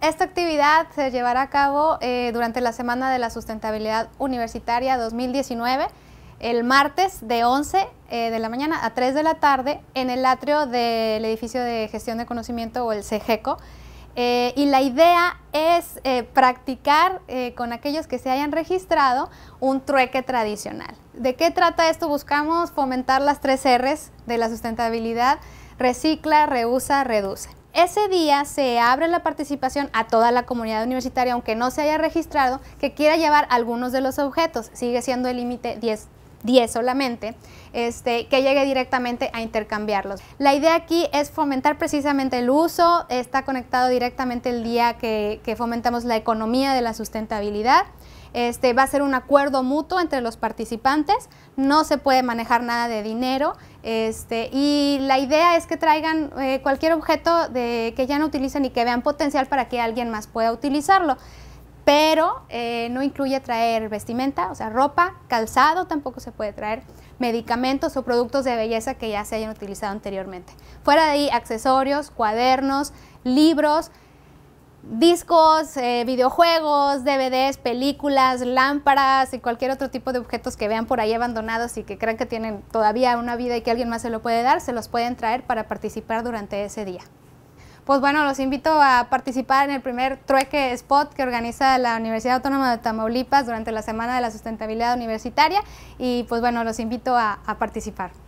Esta actividad se llevará a cabo eh, durante la Semana de la Sustentabilidad Universitaria 2019, el martes de 11 eh, de la mañana a 3 de la tarde en el atrio del Edificio de Gestión de Conocimiento o el CEGECO. Eh, y la idea es eh, practicar eh, con aquellos que se hayan registrado un trueque tradicional. ¿De qué trata esto? Buscamos fomentar las tres R's de la sustentabilidad, recicla, reusa, reduce. Ese día se abre la participación a toda la comunidad universitaria, aunque no se haya registrado, que quiera llevar algunos de los objetos. Sigue siendo el límite 10 10 solamente, este, que llegue directamente a intercambiarlos. La idea aquí es fomentar precisamente el uso, está conectado directamente el día que, fomentamos la economía de la sustentabilidad. Este, va a ser un acuerdo mutuo entre los participantes, no se puede manejar nada de dinero este, y la idea es que traigan eh, cualquier objeto de, que ya no utilicen y que vean potencial para que alguien más pueda utilizarlo pero eh, no incluye traer vestimenta, o sea, ropa, calzado tampoco se puede traer, medicamentos o productos de belleza que ya se hayan utilizado anteriormente. Fuera de ahí, accesorios, cuadernos, libros, discos, eh, videojuegos, DVDs, películas, lámparas y cualquier otro tipo de objetos que vean por ahí abandonados y que crean que tienen todavía una vida y que alguien más se lo puede dar, se los pueden traer para participar durante ese día pues bueno, los invito a participar en el primer trueque spot que organiza la Universidad Autónoma de Tamaulipas durante la Semana de la Sustentabilidad Universitaria y pues bueno, los invito a, a participar.